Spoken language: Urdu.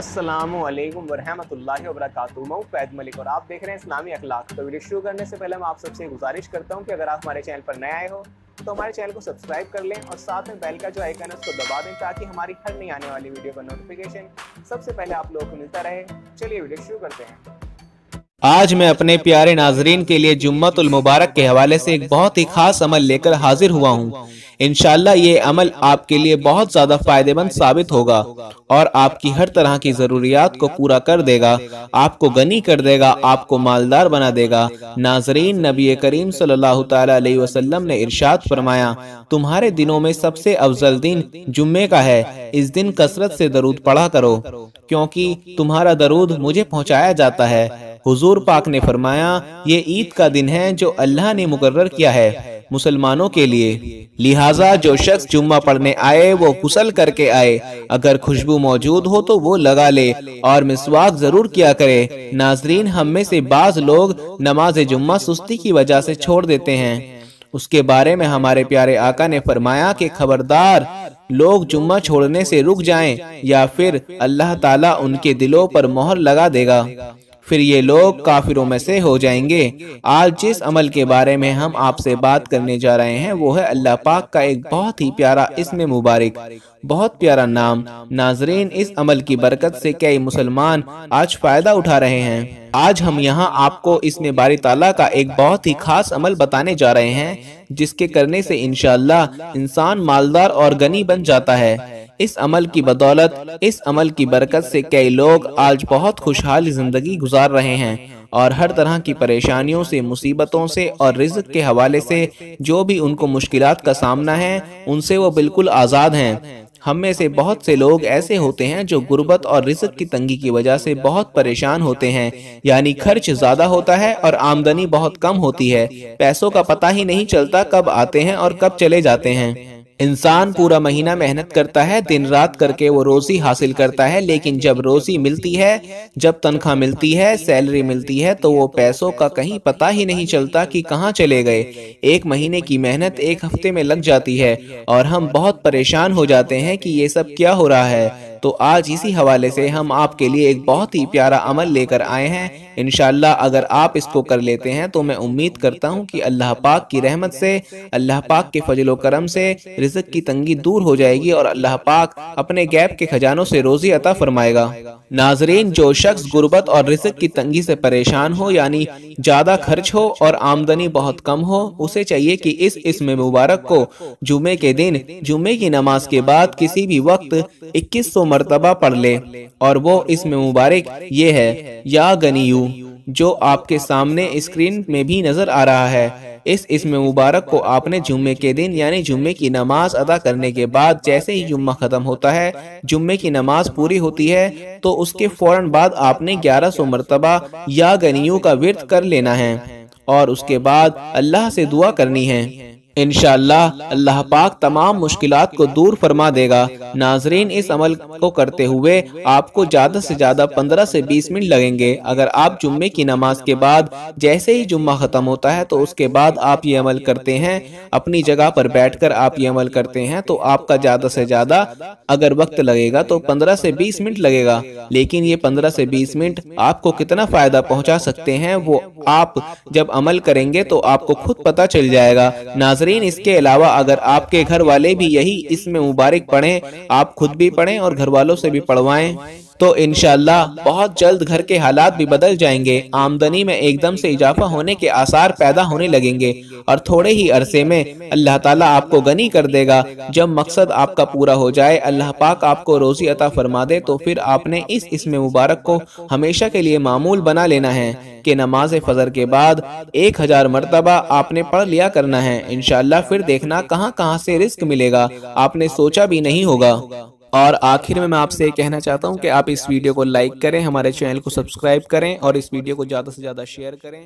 السلام علیکم ورحمۃ اللہ وبرکاتہ فید ملک اور آپ دیکھ رہے ہیں اسلامی اخلاق تو ویڈیو شروع کرنے سے پہلے میں آپ سب سے گزارش کرتا ہوں کہ اگر آپ ہمارے چینل پر نئے آئے ہو تو ہمارے چینل کو سبسکرائب کر لیں اور ساتھ میں بیل کا جو ہے اس کو دبا دیں تاکہ ہماری ہر نئی آنے والی ویڈیو کا نوٹیفیکیشن سب سے پہلے آپ لوگوں کو ملتا رہے چلیے ویڈیو شروع کرتے ہیں آج میں اپنے پیارے ناظرین کے لیے جمت المبارک کے حوالے سے ایک بہت ہی خاص عمل لے کر حاضر ہوا ہوں انشاءاللہ یہ عمل آپ کے لیے بہت زیادہ فائدے مند ثابت ہوگا اور آپ کی ہر طرح کی ضروریات کو پورا کر دے گا آپ کو گنی کر دے گا آپ کو مالدار بنا دے گا ناظرین نبی کریم صلی اللہ علیہ وسلم نے ارشاد فرمایا تمہارے دنوں میں سب سے افضل دن جمعے کا ہے اس دن کسرت سے درود پڑا کرو کیونکہ تمہارا درود مجھے پہنچایا جاتا ہے حضور پاک نے فرمایا یہ عید کا دن ہے جو اللہ نے مقرر کیا ہے مسلمانوں کے لیے لہٰذا جو شخص جمعہ پڑھنے آئے وہ کسل کر کے آئے اگر خوشبو موجود ہو تو وہ لگا لے اور مسواک ضرور کیا کرے ناظرین ہم میں سے بعض لوگ نماز جمعہ سستی کی وجہ سے چھوڑ دیتے ہیں اس کے بارے میں ہمارے پیارے آقا نے فرمایا کہ خبردار لوگ جمعہ چھوڑنے سے رک جائیں یا پھر اللہ تعالیٰ ان کے دلوں پر مہر لگا دے گا پھر یہ لوگ کافروں میں سے ہو جائیں گے آج جس عمل کے بارے میں ہم آپ سے بات کرنے جا رہے ہیں وہ ہے اللہ پاک کا ایک بہت ہی پیارا اسم مبارک بہت پیارا نام ناظرین اس عمل کی برکت سے کئی مسلمان آج فائدہ اٹھا رہے ہیں آج ہم یہاں آپ کو اس میں باری تعالیٰ کا ایک بہت ہی خاص عمل بتانے جا رہے ہیں جس کے کرنے سے انشاءاللہ انسان مالدار اور گنی بن جاتا ہے اس عمل کی بدولت اس عمل کی برکت سے کئی لوگ آج بہت خوشحال زندگی گزار رہے ہیں اور ہر طرح کی پریشانیوں سے مصیبتوں سے اور رزق کے حوالے سے جو بھی ان کو مشکلات کا سامنا ہے ان سے وہ بالکل آزاد ہیں ہم میں سے بہت سے لوگ ایسے ہوتے ہیں جو غربت اور رزق کی تنگی کی وجہ سے بہت پریشان ہوتے ہیں یعنی خرچ زیادہ ہوتا ہے اور آمدنی بہت کم ہوتی ہے پیسوں کا پتہ ہی نہیں چلتا کب آتے ہیں اور کب چلے جاتے ہیں انسان پورا مہینہ محنت کرتا ہے دن رات کر کے وہ روزی حاصل کرتا ہے لیکن جب روزی ملتی ہے جب تنخواہ ملتی ہے سیلری ملتی ہے تو وہ پیسوں کا کہیں پتہ ہی نہیں چلتا کہ کہاں چلے گئے ایک مہینے کی محنت ایک ہفتے میں لگ جاتی ہے اور ہم بہت پریشان ہو جاتے ہیں کہ یہ سب کیا ہو رہا ہے تو آج اسی حوالے سے ہم آپ کے لیے ایک بہت ہی پیارا عمل لے کر آئے ہیں انشاءاللہ اگر آپ اس کو کر لیتے ہیں تو میں امید کرتا ہوں کہ اللہ پاک کی رحمت سے اللہ پاک کے فضل و کرم سے رزق کی تنگی دور ہو جائے گی اور اللہ پاک اپنے گیپ کے خزانوں سے روزی عطا فرمائے گا ناظرین جو شخص غربت اور رزق کی تنگی سے پریشان ہو یعنی زیادہ خرچ ہو اور آمدنی بہت کم ہو اسے چاہیے کہ اس اسم مبارک کو جمعے کے دن جمعے کی نماز کے بعد کسی بھی وقت اکیس سو مرتبہ پڑھ لے اور وہ اسم مبارک یہ ہے یا گنیو جو آپ کے سامنے اسکرین میں بھی نظر آ رہا ہے اس اسم مبارک کو آپ نے جمعے کے دن یعنی جمعے کی نماز ادا کرنے کے بعد جیسے ہی جمعہ ختم ہوتا ہے جمعے کی نماز پوری ہوتی ہے تو اس کے فوراً بعد آپ نے گیارہ سو مرتبہ یا گنیوں کا ورد کر لینا ہے اور اس کے بعد اللہ سے دعا کرنی ہے انشاءاللہ اللہ پاک تمام مشکلات کو دور فرما دے گا ناظرین اس عمل کو کرتے ہوئے آپ کو زیادہ سے زیادہ پندرہ سے بیس منٹ لگیں گے اگر آپ جمعے کی نماز کے بعد جیسے ہی جمعہ ختم ہوتا ہے تو اس کے بعد آپ یہ عمل کرتے ہیں اپنی جگہ پر بیٹھ کر آپ یہ عمل کرتے ہیں تو آپ کا زیادہ سے زیادہ اگر وقت لگے گا تو پندرہ سے بیس منٹ لگے گا لیکن یہ پندرہ سے بیس منٹ آپ کو کتنا فائدہ پہنچا سکتے ہیں وہ آپ جب عمل کریں گے تو آپ کو خود پتا چل جائے گا ناظرین اس کے علاوہ اگر آپ کے گھر والے بھی یہی اس میں مبارک پڑھیں آپ خود بھی پڑھیں اور گھر والوں سے بھی پڑھوائیں تو انشاءاللہ بہت جلد گھر کے حالات بھی بدل جائیں گے آمدنی میں ایک دم سے اضافہ ہونے کے آثار پیدا ہونے لگیں گے اور تھوڑے ہی عرصے میں اللہ تعالیٰ آپ کو گنی کر دے گا جب مقصد آپ کا پورا ہو جائے اللہ پاک آپ کو روزی عطا فرما دے تو پھر آپ نے اس اسم مبارک کو ہمیشہ کے لیے معمول بنا لینا ہے کہ نماز فضر کے بعد ایک ہزار مرتبہ آپ نے پڑھ لیا کرنا ہے انشاءاللہ پھر دیکھنا کہاں کہاں سے رزق ملے گا آپ نے سوچا بھی نہیں ہوگا اور آخر میں میں آپ سے یہ کہنا چاہتا ہوں کہ آپ اس ویڈیو کو لائک کریں ہمارے چینل کو سبسکرائب کریں اور اس ویڈیو کو زیادہ سے زیادہ شیئر کریں